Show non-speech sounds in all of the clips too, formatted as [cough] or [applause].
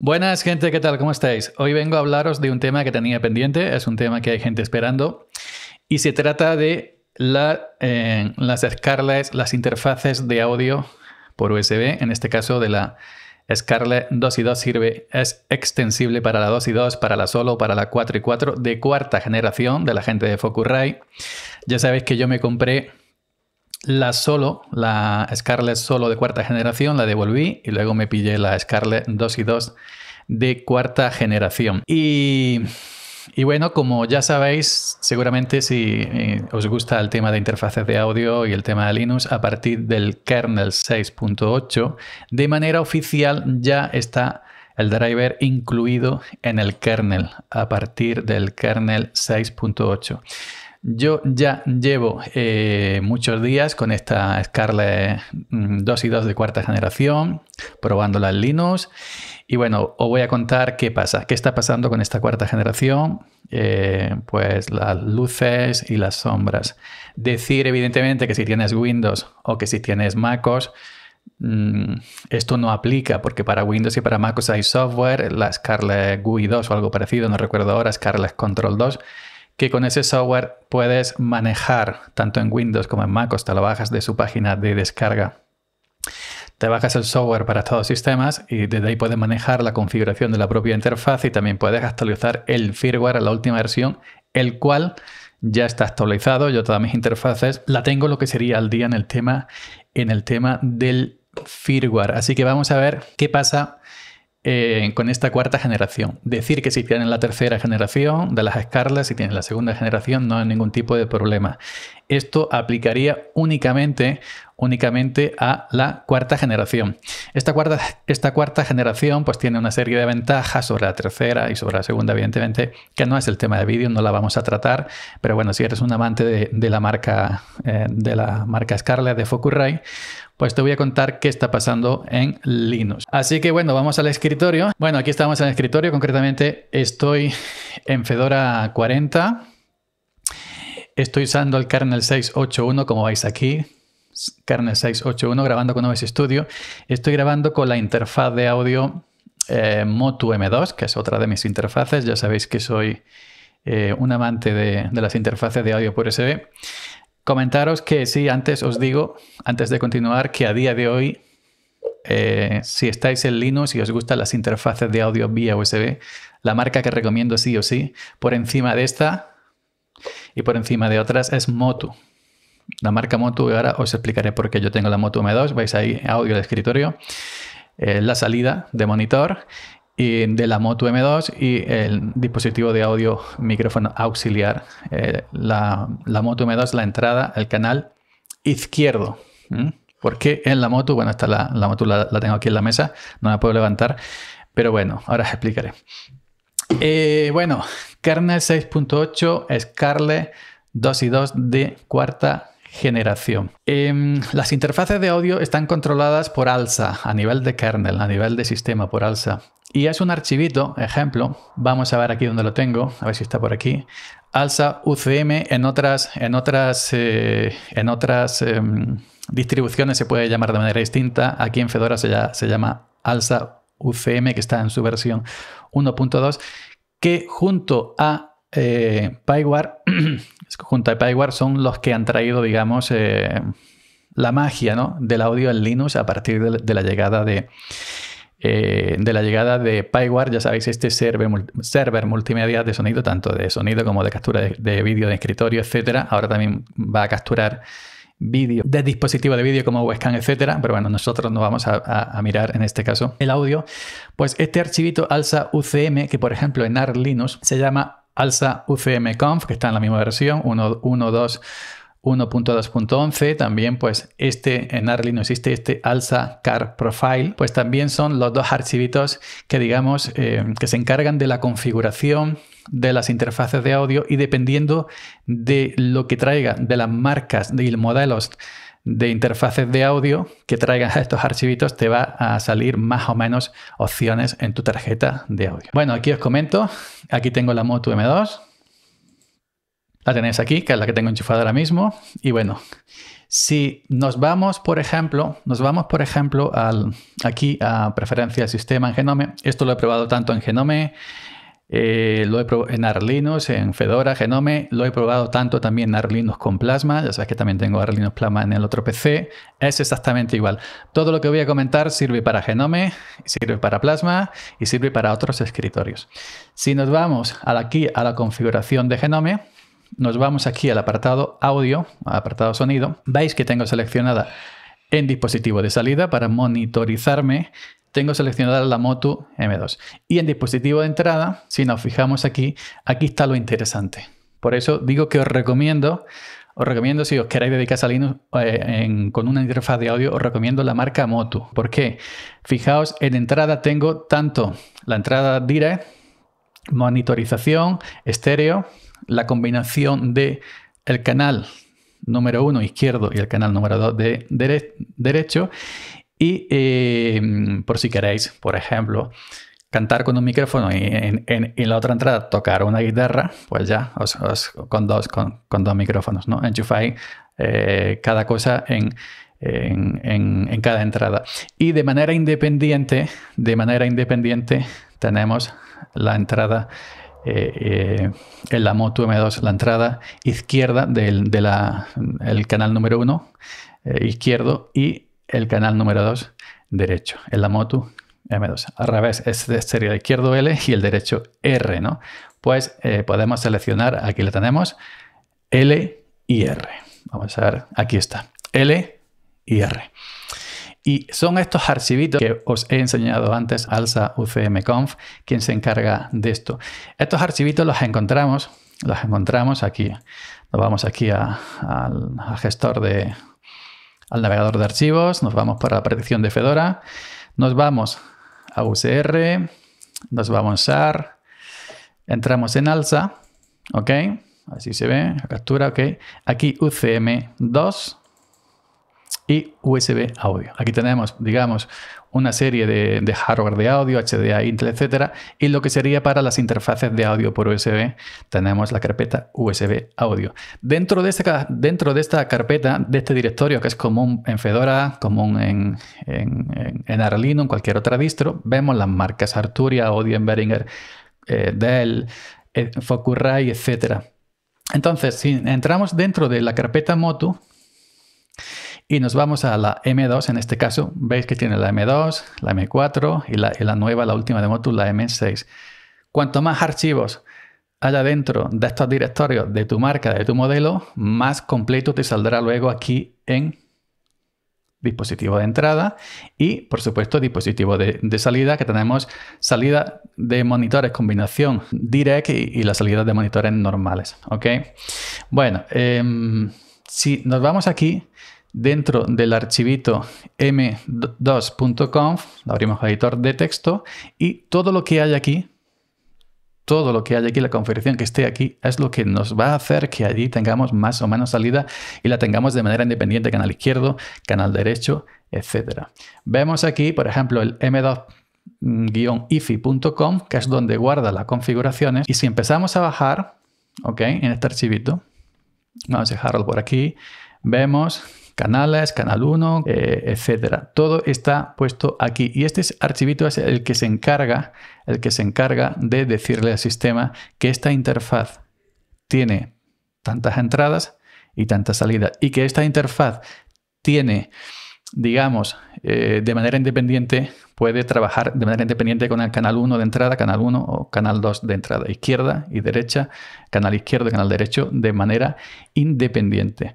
Buenas gente, ¿qué tal? ¿Cómo estáis? Hoy vengo a hablaros de un tema que tenía pendiente, es un tema que hay gente esperando y se trata de eh, las Scarlett, las interfaces de audio por USB, en este caso de la Scarlett 2 y 2 sirve, es extensible para la 2 y 2, para la solo, para la 4 y 4 de cuarta generación de la gente de Focusrite. Ya sabéis que yo me compré la solo, la Scarlett solo de cuarta generación, la devolví y luego me pillé la Scarlett 2 y 2 de cuarta generación. Y, y bueno, como ya sabéis, seguramente si eh, os gusta el tema de interfaces de audio y el tema de Linux, a partir del kernel 6.8, de manera oficial ya está el driver incluido en el kernel a partir del kernel 6.8. Yo ya llevo eh, muchos días con esta Scarlett 2 mm, y 2 de cuarta generación, probándola en Linux. Y bueno, os voy a contar qué pasa, qué está pasando con esta cuarta generación, eh, pues las luces y las sombras. Decir evidentemente que si tienes Windows o que si tienes MacOS, mm, esto no aplica porque para Windows y para MacOS hay software, la Scarlett GUI 2 o algo parecido, no recuerdo ahora, Scarlett Control 2 que con ese software puedes manejar tanto en Windows como en MacOS, te lo bajas de su página de descarga. Te bajas el software para todos los sistemas y desde ahí puedes manejar la configuración de la propia interfaz y también puedes actualizar el firmware a la última versión, el cual ya está actualizado. Yo todas mis interfaces la tengo lo que sería al día en el tema, en el tema del firmware. Así que vamos a ver qué pasa eh, con esta cuarta generación. Decir que si tienen la tercera generación de las escarlas, si tienen la segunda generación, no hay ningún tipo de problema. Esto aplicaría únicamente, únicamente a la cuarta generación. Esta cuarta, esta cuarta generación pues tiene una serie de ventajas sobre la tercera y sobre la segunda, evidentemente, que no es el tema de vídeo, no la vamos a tratar, pero bueno, si eres un amante de, la marca eh, de la marca Scarlett de Focusrite, pues te voy a contar qué está pasando en Linux. Así que bueno, vamos al escritorio. Bueno, aquí estamos en el escritorio, concretamente estoy [laughs] en Fedora 40. Estoy usando el kernel 681, como veis aquí, kernel 681, grabando con OBS Studio. Estoy grabando con la interfaz de audio eh, Motu M2, que es otra de mis interfaces. Ya sabéis que soy eh, un amante de, de las interfaces de audio por USB. Comentaros que sí, antes os digo, antes de continuar, que a día de hoy, eh, si estáis en Linux y os gustan las interfaces de audio vía USB, la marca que recomiendo sí o sí, por encima de esta y por encima de otras, es Motu. La marca Motu, ahora os explicaré por qué yo tengo la Motu M2, veis ahí, audio del escritorio, eh, la salida de monitor y de la Moto M2 y el dispositivo de audio micrófono auxiliar. Eh, la, Moto M2, la entrada, el canal izquierdo. ¿Por Porque en la Moto, bueno, está la, Moto la, tengo aquí en la mesa, no la puedo levantar, pero bueno, ahora os explicaré. Eh, bueno, kernel 6.8, Scarlet 2 y 2 de cuarta generación. Em, las interfaces de audio están controladas por ALSA a nivel de kernel, a nivel de sistema por ALSA. Y es un archivito, ejemplo, vamos a ver aquí donde lo tengo, a ver si está por aquí. ALSA UCM en otras, en otras, eh, en otras em, distribuciones se puede llamar de manera distinta. Aquí en Fedora se, se llama ALSA UCM, que está en su versión 1.2, que junto a eh, Pywar, [clears throat] junto a Pywar, son los que han traído, digamos, eh, la magia del audio en Linux a partir de, la llegada de, eh, de la llegada de Pywar, ya sabéis, este server, server, multimedia de sonido, tanto de sonido como de captura de, vídeo de escritorio, etcétera. Ahora también va a capturar vídeo de dispositivo de vídeo como webcam, etcétera. Pero bueno, nosotros no vamos a, mirar en este caso el audio. Pues este archivito alza UCM, que por ejemplo en AR Linux se llama ALSA UCM-Conf, que está en la misma versión, 1.2.11. También, pues, este en Arly no existe, este ALSA car profile. Pues también son los dos archivitos que, digamos, eh, que se encargan de la configuración de las interfaces de audio y dependiendo de lo que traiga, de las marcas, de los modelos de interfaces de audio que traigan a estos archivitos te va a salir más o menos opciones en tu tarjeta de audio. Bueno, aquí os comento, aquí tengo la Moto M2, la tenéis aquí, que es la que tengo enchufada ahora mismo, y bueno, si nos vamos, por ejemplo, nos vamos, por ejemplo, al, aquí a preferencia sistema en Genome, esto lo he probado tanto en Genome, eh, lo he probado en Arlinos, en Fedora, Genome. Lo he probado tanto también en Arlinos con Plasma. Ya sabes que también tengo Arlinos Plasma en el otro PC. Es exactamente igual. Todo lo que voy a comentar sirve para Genome, sirve para Plasma y sirve para otros escritorios. Si nos vamos aquí a la configuración de Genome, nos vamos aquí al apartado audio, al apartado sonido. Veis que tengo seleccionada en dispositivo de salida para monitorizarme tengo seleccionada la Moto M2. Y en dispositivo de entrada, si nos fijamos aquí, aquí está lo interesante. Por eso digo que os recomiendo, os recomiendo si os queréis dedicar a Linux eh, con una interfaz de audio, os recomiendo la marca Moto. ¿Por qué? Fijaos, en entrada tengo tanto la entrada direct, monitorización, estéreo, la combinación de el canal número 1 izquierdo y el canal número 2 de derecho y eh, por si queréis, por ejemplo, cantar con un micrófono y en, la otra entrada tocar una guitarra, pues ya, os, con, dos, con, dos micrófonos, ¿no? Enchufáis eh, cada cosa en, en, cada entrada. Y de manera independiente, de manera independiente, tenemos la entrada eh, eh, en la Moto M2, la entrada izquierda del de el canal número uno izquierdo, y el canal número 2 derecho, en la moto M2. Al revés, este sería el izquierdo L y el derecho R, ¿no? Pues eh, podemos seleccionar, aquí lo tenemos, L y R. Vamos a ver, aquí está, L y R. Y son estos archivitos que os he enseñado antes, alsa Conf, quien se encarga de esto. Estos archivitos los encontramos, los encontramos aquí. Nos vamos aquí al gestor de, al navegador de archivos, nos vamos para la predicción de Fedora, nos vamos a UCR, nos vamos a SAR, entramos en alza, ¿ok? Así se ve, la captura, ¿ok? Aquí UCM2 y USB audio. Aquí tenemos, digamos, una serie de, hardware de audio, HDA, Intel, etcétera, y lo que sería para las interfaces de audio por USB, tenemos la carpeta USB audio. Dentro de, esta, carpeta, de este directorio que es común en Fedora, común en, en, en Arlino, en cualquier otra distro, vemos las marcas Arturia, Audio Behringer, eh, Dell, eh, Focusrite, etcétera. Entonces, si entramos dentro de la carpeta Motu, y nos vamos a la M2 en este caso. Veis que tiene la M2, la M4 y la, nueva, la última de Motul, la M6. Cuanto más archivos haya dentro de estos directorios de tu marca, de tu modelo, más completo te saldrá luego aquí en dispositivo de entrada y por supuesto dispositivo de, salida que tenemos salida de monitores combinación direct y, la salida de monitores normales ok bueno em, si nos vamos aquí dentro del archivito m2.conf, abrimos editor de texto y todo lo que hay aquí, todo lo que hay aquí, la configuración que esté aquí, es lo que nos va a hacer que allí tengamos más o menos salida y la tengamos de manera independiente, canal izquierdo, canal derecho, etc. Vemos aquí, por ejemplo, el m2 ificonf que es donde guarda las configuraciones. Y si empezamos a bajar, ¿ok? En este archivito, vamos a dejarlo por aquí, vemos canales, canal 1, eh, etcétera. Todo está puesto aquí y este archivito es el que se encarga, el que se encarga de decirle al sistema que esta interfaz tiene tantas entradas y tantas salidas y que esta interfaz tiene digamos, eh, de manera independiente, puede trabajar de manera independiente con el canal 1 de entrada, canal 1 o canal 2 de entrada, izquierda y derecha, canal izquierdo y canal derecho, de manera independiente.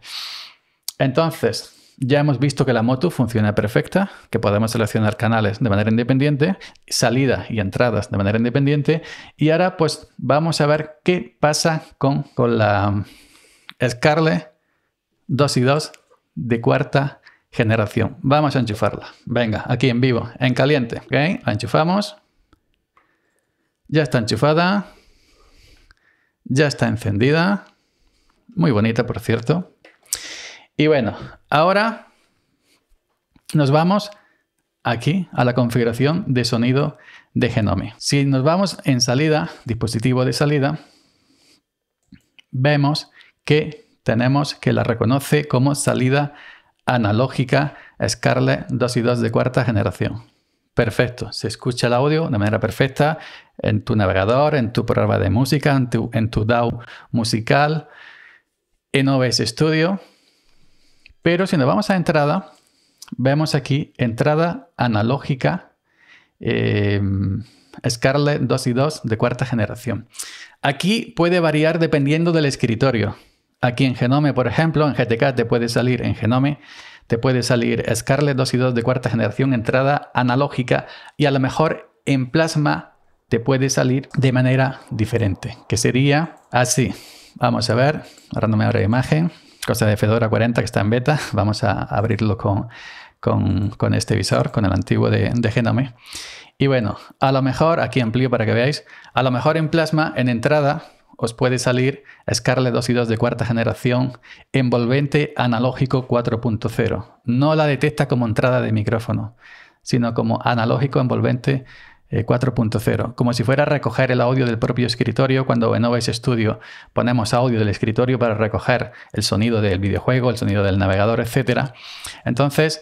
Entonces, ya hemos visto que la moto funciona perfecta, que podemos seleccionar canales de manera independiente, salida y entradas de manera independiente. Y ahora pues vamos a ver qué pasa con, la Scarlett 2 y 2 de cuarta generación. Vamos a enchufarla. Venga, aquí en vivo, en caliente. ¿okay? La enchufamos. Ya está enchufada. Ya está encendida. Muy bonita, por cierto. Y bueno, ahora nos vamos aquí a la configuración de sonido de Genome. Si nos vamos en salida, dispositivo de salida, vemos que tenemos que la reconoce como salida analógica Scarlett 2 y 2 de cuarta generación. Perfecto, se escucha el audio de manera perfecta en tu navegador, en tu programa de música, en tu, en tu musical, en OBS Studio. Pero si nos vamos a entrada, vemos aquí entrada analógica eh, Scarlett 2 y 2 de cuarta generación. Aquí puede variar dependiendo del escritorio. Aquí en Genome, por ejemplo, en GTK te puede salir en Genome, te puede salir Scarlett 2 y 2 de cuarta generación, entrada analógica, y a lo mejor en Plasma te puede salir de manera diferente, que sería así. Vamos a ver, ahora no me abre imagen cosa de Fedora 40 que está en beta. [laughs] Vamos a abrirlo con, este visor, con el antiguo de, de, Genome. Y bueno, a lo mejor, aquí amplío para que veáis, a lo mejor en Plasma, en entrada, os puede salir Scarlett 2 y 2 de cuarta generación envolvente analógico 4.0. No la detecta como entrada de micrófono, sino como analógico envolvente 4.0, eh, como si fuera a recoger el audio del propio escritorio cuando en OBS Studio ponemos audio del escritorio para recoger el sonido del videojuego, el sonido del navegador, etc. Entonces,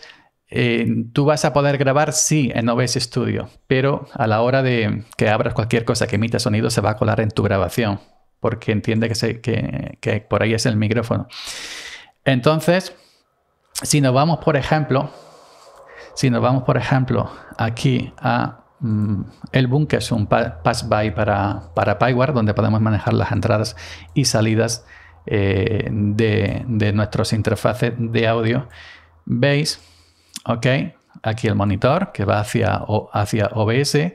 eh, tú vas a poder grabar sí en OBS Studio, pero a la hora de que abras cualquier cosa que emita sonido se va a colar en tu grabación, porque entiende que, se, que, que por ahí es el micrófono. Entonces, si nos vamos, por ejemplo, si nos vamos, por ejemplo, aquí a Mm, el BOOM que es un pass-by para, para Pyware, donde podemos manejar las entradas y salidas eh, de, nuestras nuestros interfaces de audio. ¿Veis? Ok, aquí el monitor que va hacia, hacia OBS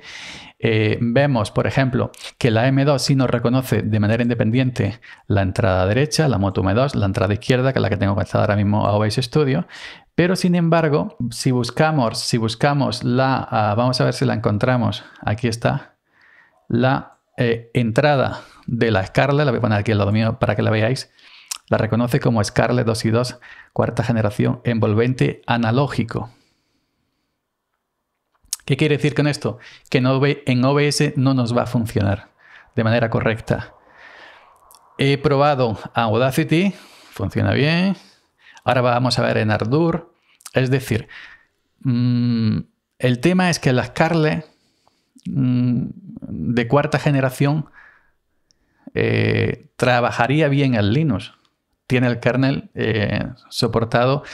eh, vemos, por ejemplo, que la M2 sí nos reconoce de manera independiente la entrada derecha, la moto M2, la entrada izquierda, que es la que tengo pensada ahora mismo a OBS Studio, pero sin embargo, si buscamos, si buscamos la, ah, vamos a ver si la encontramos, aquí está, la eh, entrada de la Scarlett, la voy a poner aquí al lado mío para que la veáis, la reconoce como Scarlett 2 y 2, cuarta generación envolvente analógico. ¿Qué quiere decir con esto? Que en OBS no nos va a funcionar de manera correcta. He probado Audacity, funciona bien. Ahora vamos a ver en Ardour. Es decir, mm, el tema es que las Carle mm, de cuarta generación eh, trabajaría bien en Linux. Tiene el kernel eh, soportado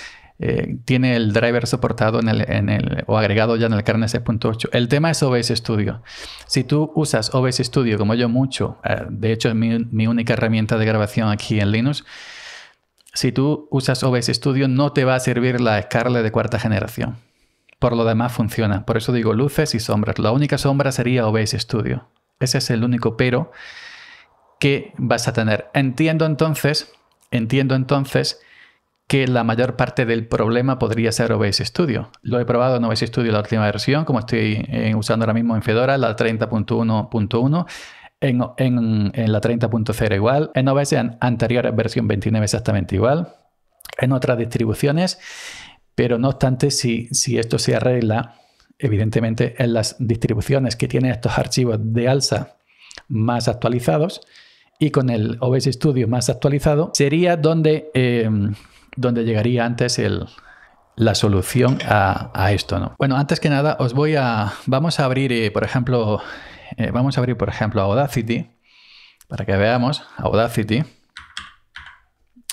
eh, tiene el driver soportado en el, o agregado ya en el kernel 6.8. El tema es OBS Studio. Si tú usas OBS Studio, como yo mucho, eh, de hecho es mi, mi, única herramienta de grabación aquí en Linux, si tú usas OBS Studio no te va a servir la Scarlett de cuarta generación. Por lo demás funciona. Por eso digo luces y sombras. La única sombra sería OBS Studio. Ese es el único pero que vas a tener. Entiendo entonces, entiendo entonces que la mayor parte del problema podría ser OBS Studio. Lo he probado en OBS Studio la última versión, como estoy eh, usando ahora mismo en Fedora, la 30.1.1. En, la 30.0 igual, en OBS anterior, anteriores versión 29 exactamente igual, en otras distribuciones, pero no obstante, si, si esto se arregla, evidentemente en las distribuciones que tienen estos archivos de alza más actualizados y con el OBS Studio más actualizado, sería donde eh, donde llegaría antes el, la solución a, esto, ¿no? Bueno, antes que nada, os voy a... Vamos a abrir, eh, por ejemplo, eh, vamos a abrir, por ejemplo, Audacity, para que veamos, Audacity,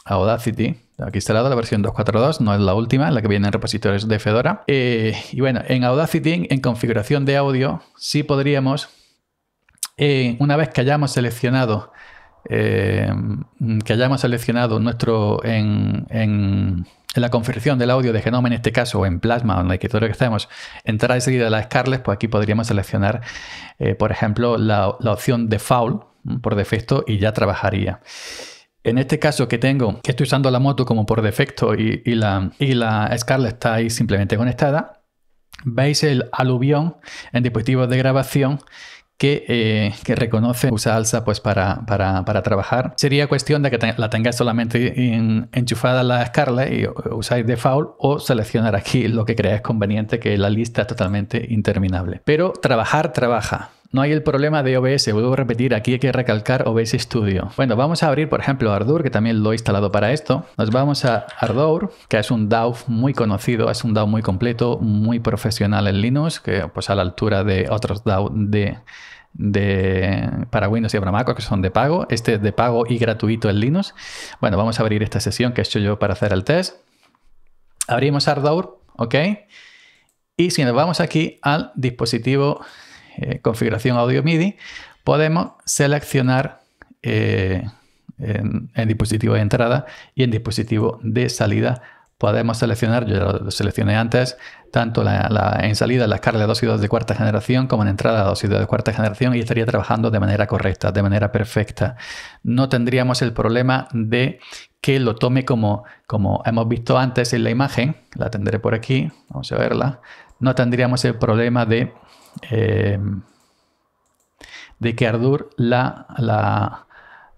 Audacity, aquí instalado la versión 2.4.2, no es la última, la que viene en repositorios de Fedora. Eh, y bueno, en Audacity, en configuración de audio, sí podríamos, una vez que hayamos seleccionado eh, que hayamos seleccionado nuestro en, en, la configuración del audio de genoma, en este caso, en plasma, en la lo que estamos, entrar enseguida a la Scarlett, pues aquí podríamos seleccionar, eh, por ejemplo, la, opción de Foul por defecto y ya trabajaría. En este caso que tengo, que estoy usando la moto como por defecto y, la, y la Scarlett está ahí simplemente conectada, veis el aluvión en dispositivos de grabación que, eh, que reconoce usa alza pues para, para, trabajar. Sería cuestión de que la tengáis solamente en, enchufada la escala y eh, usáis default o seleccionar aquí lo que creáis conveniente, que la lista es totalmente interminable. Pero trabajar, trabaja. No hay el problema de OBS, vuelvo a repetir, aquí hay que recalcar OBS Studio. Bueno, vamos a abrir, por ejemplo, Ardour, que también lo he instalado para esto. Nos vamos a Ardour, que es un DAW muy conocido, es un DAW muy completo, muy profesional en Linux, que pues a la altura de otros DAW de, para Windows y para que son de pago. Este es de pago y gratuito en Linux. Bueno, vamos a abrir esta sesión que he hecho yo para hacer el test. Abrimos Ardour, ¿ok? Y si nos vamos aquí al dispositivo eh, configuración audio MIDI, podemos seleccionar eh, en, dispositivo de entrada y en dispositivo de salida. Podemos seleccionar, yo lo seleccioné antes, tanto la, en salida las cargas de 2 de cuarta generación como en entrada 2 de cuarta generación y estaría trabajando de manera correcta, de manera perfecta. No tendríamos el problema de que lo tome como, como hemos visto antes en la imagen. La tendré por aquí, vamos a verla no tendríamos el problema de, eh, de que Ardur la, la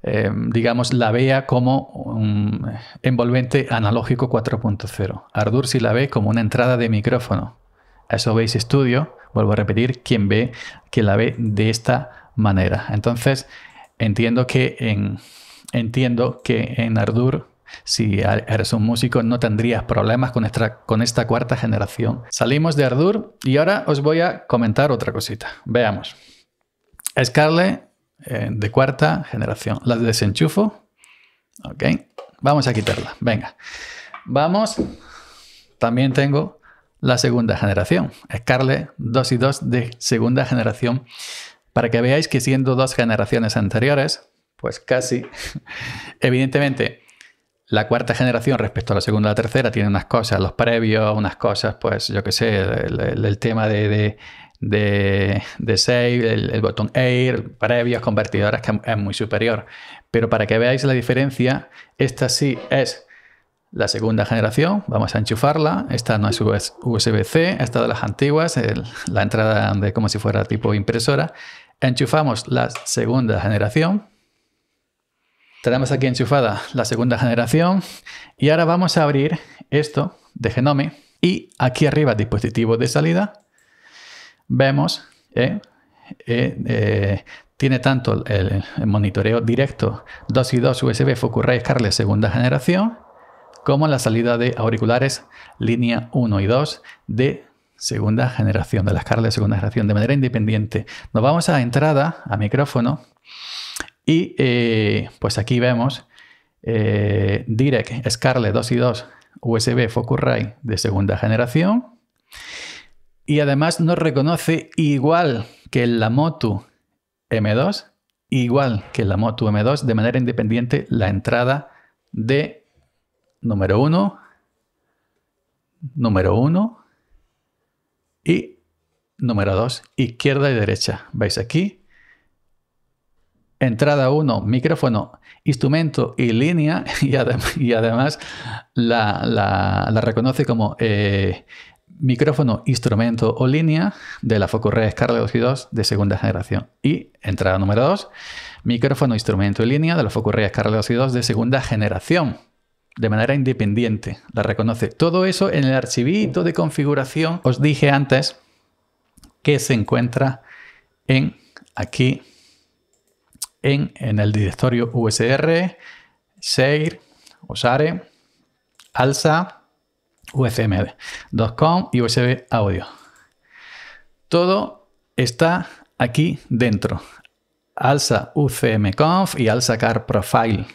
eh, digamos, la vea como un envolvente analógico 4.0. Ardur sí la ve como una entrada de micrófono. Eso veis estudio, vuelvo a repetir, quien ve, que la ve de esta manera. Entonces, entiendo que en, entiendo que en si eres un músico no tendrías problemas con esta, con esta cuarta generación. Salimos de Ardur y ahora os voy a comentar otra cosita. Veamos. Scarlett eh, de cuarta generación. La desenchufo. Ok. Vamos a quitarla. Venga. Vamos. También tengo la segunda generación. Scarlett 2 y 2 de segunda generación. Para que veáis que siendo dos generaciones anteriores, pues casi, [laughs] evidentemente la cuarta generación respecto a la segunda y la tercera tiene unas cosas, los previos, unas cosas, pues yo qué sé, el, tema de, de save, el, botón Air, previos, convertidores, que es muy superior. Pero para que veáis la diferencia, esta sí es la segunda generación, vamos a enchufarla, esta no es USB-C, esta de las antiguas, la entrada de como si fuera tipo impresora. Enchufamos la segunda generación, tenemos aquí enchufada la segunda generación y ahora vamos a abrir esto de Genome y aquí arriba, dispositivo de salida, vemos eh, eh, eh, tiene tanto el, monitoreo directo 2 y 2 USB Focusrite Scarlett segunda generación como la salida de auriculares línea 1 y 2 de segunda generación, de las Scarlett segunda generación, de manera independiente. Nos vamos a entrada, a micrófono y eh, pues aquí vemos eh, Direct Scarlett 2 y 2 USB Focusrite de segunda generación. Y además nos reconoce igual que la Motu M2, igual que la Motu M2, de manera independiente la entrada de número 1, número 1 y número 2, izquierda y derecha. ¿Veis aquí? entrada 1, micrófono, instrumento y línea, [laughs] y, además la, reconoce como eh, micrófono, instrumento o línea de la Focusrite Scarlett 2 de segunda generación. Y entrada número 2, micrófono, instrumento y línea de la Focusrite Scarlett 2 de segunda generación. De manera independiente, la reconoce. Todo eso en el archivito de configuración, os dije antes, que se encuentra en aquí en, el directorio USR, share OSARE, ALSA, usm.com y USB Audio. Todo está aquí dentro. ALSA UCMConf y alza Car Profile,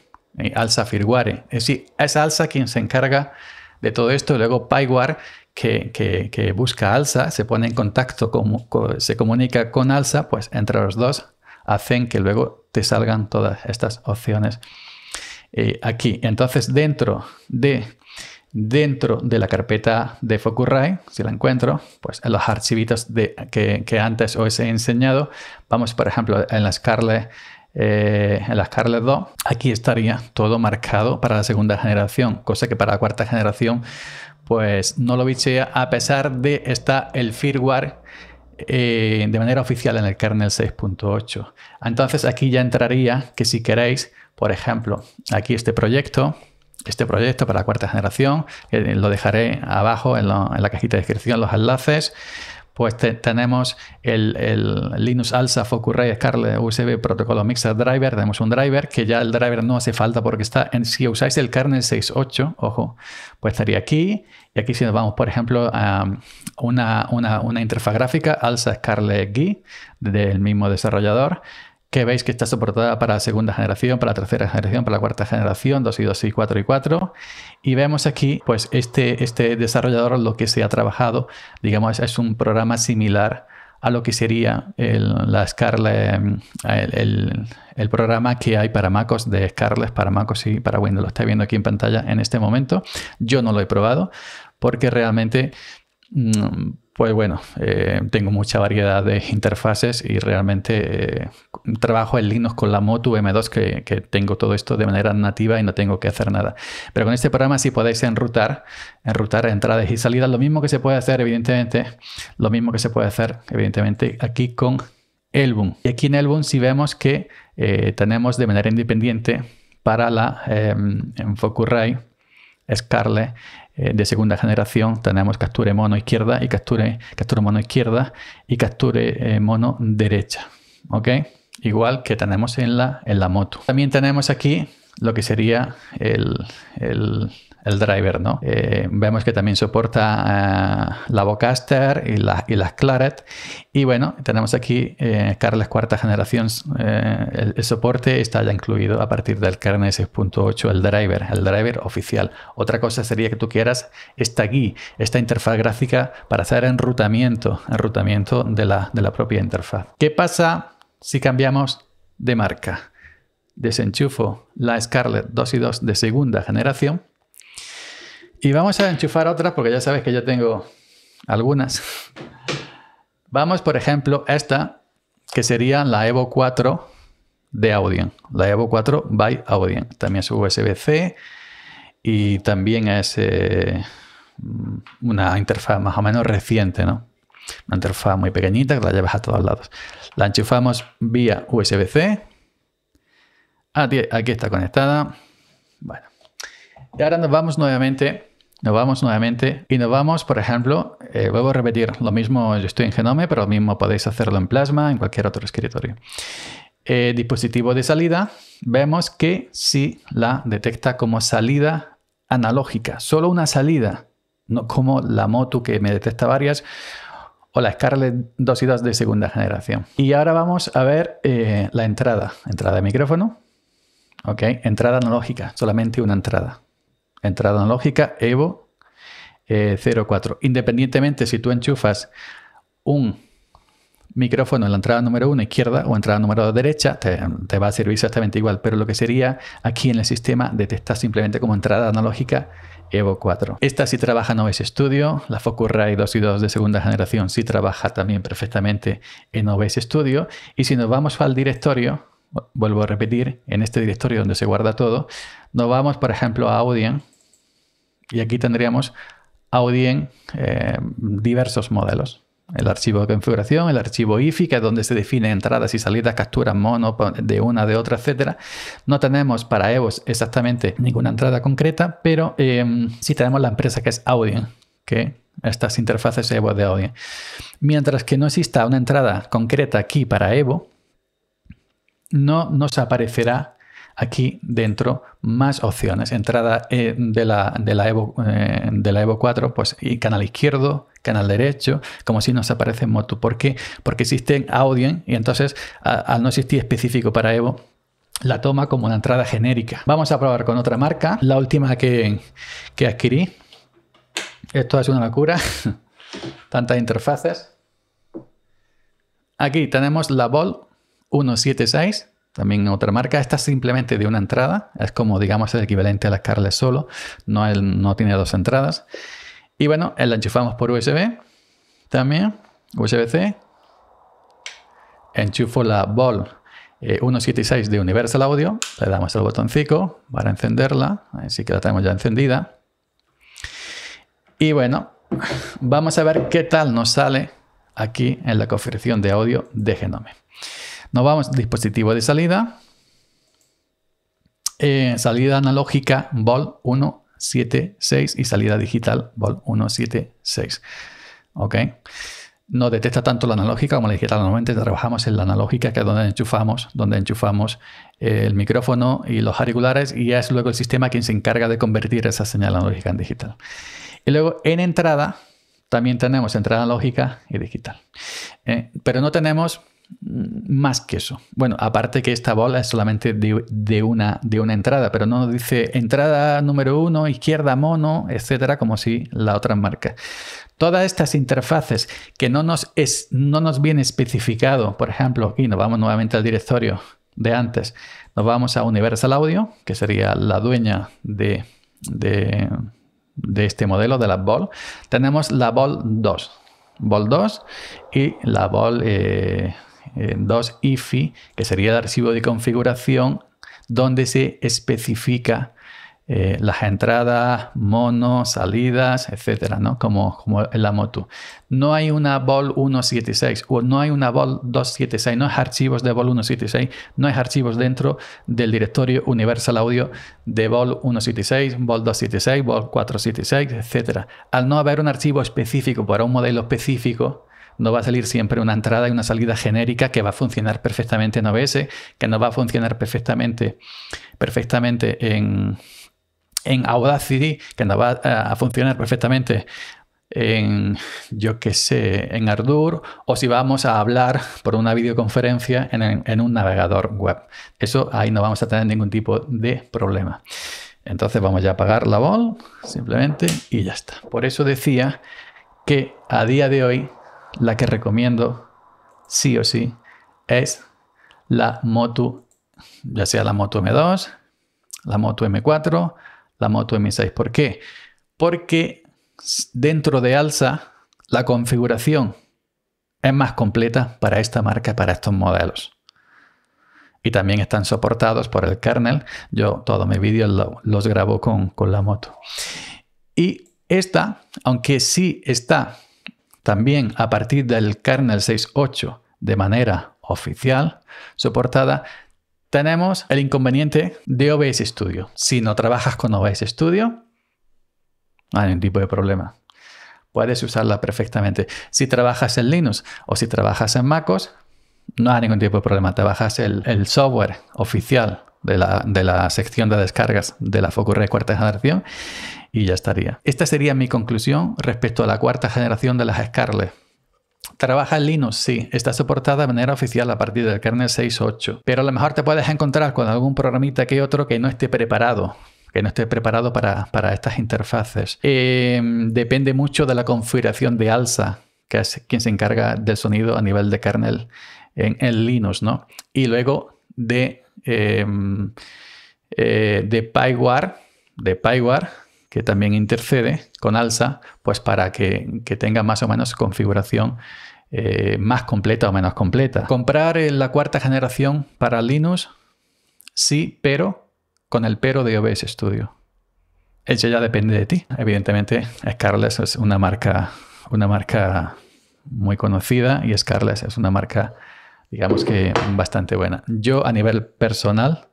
ALSA Firmware. Es decir, es ALSA quien se encarga de todo esto. Luego PyWare, que, que, busca alza se pone en contacto, como se comunica con alza pues entre los dos hacen que luego te salgan todas estas opciones eh, aquí. Entonces, dentro de, dentro de la carpeta de Focusrite, si la encuentro, pues en los archivitos de, que, antes os he enseñado, vamos, por ejemplo, en la Scarlett, eh, en las carles 2, aquí estaría todo marcado para la segunda generación, cosa que para la cuarta generación pues no lo bichea a pesar de estar el firmware eh, de manera oficial en el kernel 6.8. Entonces aquí ya entraría que si queréis, por ejemplo, aquí este proyecto, este proyecto para la cuarta generación, eh, lo dejaré abajo en, en la cajita de descripción, los enlaces pues tenemos el, Linux Alsa, Ray Scarlet, USB, protocolo Mixer Driver. Tenemos un driver que ya el driver no hace falta porque está en. Si usáis el kernel 6.8, ojo, pues estaría aquí. Y aquí, si nos vamos, por ejemplo, a una, interfaz gráfica, Alsa Scarlet GUI, del mismo desarrollador, que veis que está soportada para segunda generación, para tercera generación, para la cuarta generación, 2 y 2 y 4 y 4. Y vemos aquí, pues este, este desarrollador lo que se ha trabajado, digamos, es un programa similar a lo que sería el, la el, programa que hay para MacOS de Scarlet, para MacOS y para Windows. Lo está viendo aquí en pantalla en este momento. Yo no lo he probado porque realmente... Mm, pues bueno, eh, tengo mucha variedad de interfaces y realmente eh, trabajo en Linux con la Moto M2 que, tengo todo esto de manera nativa y no tengo que hacer nada. Pero con este programa sí podéis enrutar, enrutar entradas y salidas, lo mismo que se puede hacer evidentemente, lo mismo que se puede hacer evidentemente aquí con Elbum Y aquí en Elbum sí vemos que eh, tenemos de manera independiente para la em, en Focusrite, Scarlet eh, de segunda generación tenemos capture mono izquierda y capture, mono izquierda y capture eh, mono derecha. ¿Ok? Igual que tenemos en la, en la moto. También tenemos aquí lo que sería el, driver. ¿no? Eh, vemos que también soporta eh, la Vocaster y, las Claret. Y bueno, tenemos aquí eh, Carles cuarta generación. El, soporte está ya incluido a partir del kernel 6.8, el driver, el driver oficial. Otra cosa sería que tú quieras esta guía, esta interfaz gráfica para hacer enrutamiento, enrutamiento de la propia interfaz. ¿Qué pasa si cambiamos de marca? desenchufo la Scarlett 2 y 2 de segunda generación. Y vamos a enchufar otras porque ya sabes que yo tengo algunas. Vamos, por ejemplo, esta que sería la Evo 4 de Audien, la Evo 4 by Audien. También es USB-C y también es eh, una interfaz más o menos reciente, ¿no? Una interfaz muy pequeñita que la llevas a todos lados. La enchufamos vía USB-C Ah, aquí está conectada. Bueno. Y ahora nos vamos nuevamente. Nos vamos nuevamente y nos vamos, por ejemplo, eh, vuelvo a repetir, lo mismo yo estoy en Genome, pero lo mismo podéis hacerlo en Plasma, en cualquier otro escritorio. Eh, dispositivo de salida, vemos que sí la detecta como salida analógica, solo una salida, no como la Motu que me detecta varias o la Scarlett 2 y 2 de segunda generación. Y ahora vamos a ver eh, la entrada, entrada de micrófono, Entrada analógica, solamente una entrada. Entrada analógica Evo 04. Eh, Independientemente si tú enchufas un micrófono en la entrada número 1 izquierda o entrada número 2 derecha, te, va a servir exactamente igual, pero lo que sería aquí en el sistema detectar simplemente como entrada analógica Evo 4. Esta sí trabaja en OBS Studio, la Focusrite 2 y 2 de segunda generación sí trabaja también perfectamente en OBS Studio y si nos vamos al directorio vuelvo a repetir, en este directorio donde se guarda todo, nos vamos, por ejemplo, a Audien y aquí tendríamos Audien eh, diversos modelos. El archivo de configuración, el archivo IFI, que es donde se definen entradas y salidas, capturas, mono de una, de otra, etcétera. No tenemos para Evo exactamente ninguna entrada concreta, pero em, sí tenemos la empresa que es Audien, que estas interfaces EVO de Audien. Mientras que no exista una entrada concreta aquí para EVO, no nos aparecerá aquí dentro más opciones. Entrada eh, de, la, Evo, eh, de la Evo 4, pues y canal izquierdo, canal derecho, como si nos aparece en Moto. ¿Por qué? Porque existen Audien y entonces al no existir específico para Evo, la toma como una entrada genérica. Vamos a probar con otra marca, la última que, que adquirí. Esto es una locura, [laughs] tantas interfaces. Aquí tenemos la Ball 176, también otra marca. Esta simplemente de una entrada, es como digamos el equivalente a la carles solo, no, no tiene dos entradas. Y bueno, la enchufamos por USB también, USB-C. Enchufo la Ball 176 eh, de Universal Audio, le damos el botoncito para encenderla, así que la tenemos ya encendida. Y bueno, vamos a ver qué tal nos sale aquí en la configuración de audio de Genome. Nos vamos, dispositivo de salida. Eh, salida analógica Vol 176 y salida digital Vol 176. ¿Ok? No detecta tanto la analógica como la digital. Normalmente trabajamos en la analógica, que es donde enchufamos, donde enchufamos eh, el micrófono y los auriculares, y ya es luego el sistema quien se encarga de convertir esa señal analógica en digital. Y luego en entrada también tenemos entrada analógica y digital. Eh, pero no tenemos más que eso. Bueno, aparte que esta bola es solamente de, una, de una entrada, pero no dice entrada número uno, izquierda mono, etcétera, como si la otra marca. Todas estas interfaces que no nos, es, no nos viene especificado, por ejemplo, aquí nos vamos nuevamente al directorio de antes, nos vamos a Universal Audio, que sería la dueña de, de, este modelo, de la BOL. Tenemos la BOL 2, BOL 2 y la BOL... Eh, dos ifi que sería el archivo de configuración donde se especifica eh, las entradas, monos, salidas, etcétera, ¿no? Como, en la moto. No hay una vol 176 o no hay una vol 276, no es archivos de vol 176, no hay archivos dentro del directorio Universal Audio de vol 176, vol 276, vol 476, etcétera. Al no haber un archivo específico para un modelo específico, no va a salir siempre una entrada y una salida genérica que va a funcionar perfectamente en OBS, que no va a funcionar perfectamente, perfectamente en, Audacity, que no va a, funcionar perfectamente en, yo qué sé, en Ardour, o si vamos a hablar por una videoconferencia en, un navegador web. Eso ahí no vamos a tener ningún tipo de problema. Entonces vamos a apagar la bol, simplemente, y ya está. Por eso decía que a día de hoy la que recomiendo sí o sí es la Moto, ya sea la Moto M2, la Moto M4, la Moto M6. ¿Por qué? Porque dentro de Alsa la configuración es más completa para esta marca, para estos modelos. Y también están soportados por el kernel. Yo todos mis vídeos los grabo con, con la moto. Y esta, aunque sí está también a partir del kernel 6.8 de manera oficial, soportada, tenemos el inconveniente de OBS Studio. Si no trabajas con OBS Studio, no hay ningún tipo de problema. Puedes usarla perfectamente. Si trabajas en Linux o si trabajas en MacOS, no hay ningún tipo de problema. Te bajas el, software oficial de la, sección de descargas de la Focus cuarta generación y ya estaría. Esta sería mi conclusión respecto a la cuarta generación de las Scarlett. ¿Trabaja en Linux? Sí, está soportada de manera oficial a partir del kernel 6.8, pero a lo mejor te puedes encontrar con algún programita que otro que no esté preparado que no esté preparado para, estas interfaces. Eh, depende mucho de la configuración de ALSA, que es quien se encarga del sonido a nivel de kernel en, Linux, ¿no? Y luego de, eh, eh de PyWare, de PyWare, que también intercede con alza, pues para que, tenga más o menos configuración eh, más completa o menos completa. ¿Comprar la cuarta generación para Linux? Sí, pero con el pero de OBS Studio. Eso ya depende de ti. Evidentemente, Scarlett es una marca, una marca muy conocida y Scarlett es una marca, digamos que bastante buena. Yo a nivel personal,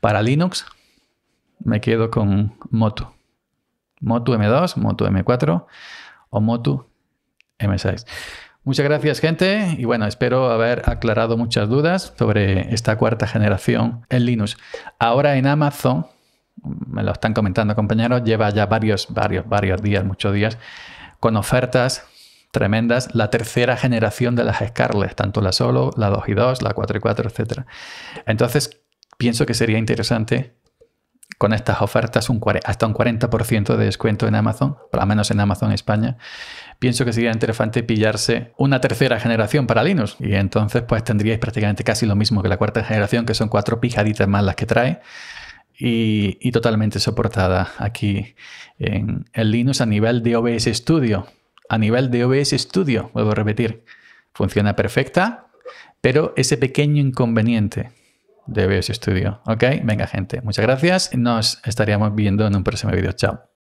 para Linux, me quedo con Moto. Motu M2, Motu M4 o Motu M6. Muchas gracias gente y bueno, espero haber aclarado muchas dudas sobre esta cuarta generación en Linux. Ahora en Amazon, me lo están comentando compañeros, lleva ya varios, varios, varios días, muchos días, con ofertas tremendas, la tercera generación de las Scarlett, tanto la solo, la 2 y 2, la 4 y 4, etc. Entonces, pienso que sería interesante con estas ofertas un, hasta un 40% de descuento en Amazon, por lo menos en Amazon España, pienso que sería interesante pillarse una tercera generación para Linux. Y entonces pues tendríais prácticamente casi lo mismo que la cuarta generación, que son cuatro pijaditas más las que trae. Y, totalmente soportada aquí en, el Linux a nivel de OBS Studio. A nivel de OBS Studio, vuelvo a repetir, funciona perfecta, pero ese pequeño inconveniente de BS Studio. ¿Ok? Venga, gente. Muchas gracias. Nos estaríamos viendo en un próximo vídeo. Chao.